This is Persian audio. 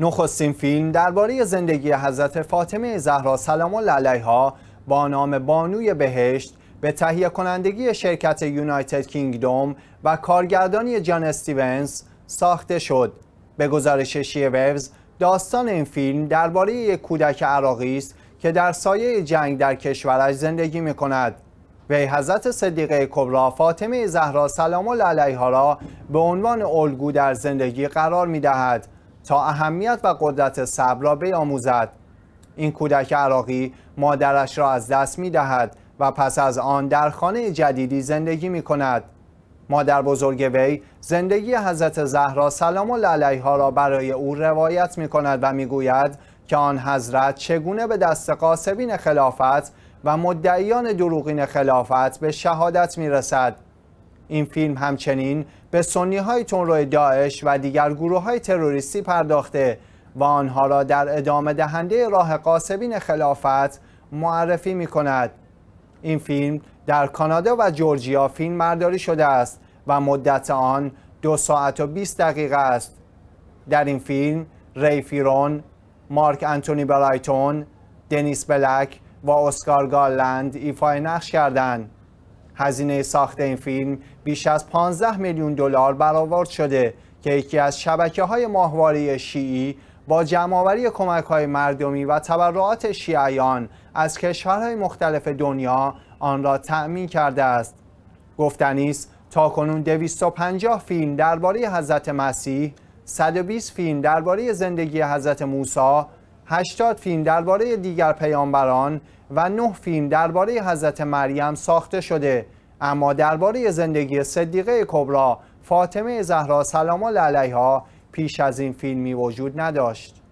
نخستین فیلم درباره زندگی حضرت فاطمه زهرا سلام الله علیها با نام بانوی بهشت به تهیه کنندگی شرکت یونایتد کینگدوم و کارگردانی جان استیونز ساخته شد. به گزارش شیوز داستان این فیلم درباره یک کودک عراقی است که در سایه جنگ در کشورش زندگی می کند. وی حضرت صدیقه کبرا فاطمه زهرا سلام الله علیها را به عنوان الگو در زندگی قرار می دهد. تا اهمیت و قدرت صبر را بیاموزد این کودک عراقی مادرش را از دست می دهد و پس از آن در خانه جدیدی زندگی می کند مادر بزرگ وی زندگی حضرت زهرا سلام الله علیها را برای او روایت می کند و می گوید که آن حضرت چگونه به دست قاسبین خلافت و مدعیان دروغین خلافت به شهادت می رسد این فیلم همچنین به سنی های تنروی داعش و دیگر گروه های تروریستی پرداخته و آنها را در ادامه دهنده راه قاسبین خلافت معرفی می کند. این فیلم در کانادا و جورجیا فیلم مرداری شده است و مدت آن دو ساعت و 20 دقیقه است. در این فیلم ری فیرون، مارک انتونی برایتون، دنیس بلک و اسکار گارلند ایفای نقش کردند. هزینه ساخت این فیلم بیش از 15 میلیون دلار برآورد شده که یکی از شبکه های ماهواره شیعی با جمعآوری کمک های مردمی و تبرعات شیعیان از کشورهای مختلف دنیا آن را تأمین کرده است گفتنی است تا کنون 250 فیلم درباره حضرت مسیح 120 فیلم درباره زندگی حضرت موسی 80 فیلم درباره دیگر پیامبران و 9 فیلم درباره حضرت مریم ساخته شده اما درباره زندگی صدیقه کبرا فاطمه زهرا سلام الله علیها پیش از این فیلمی وجود نداشت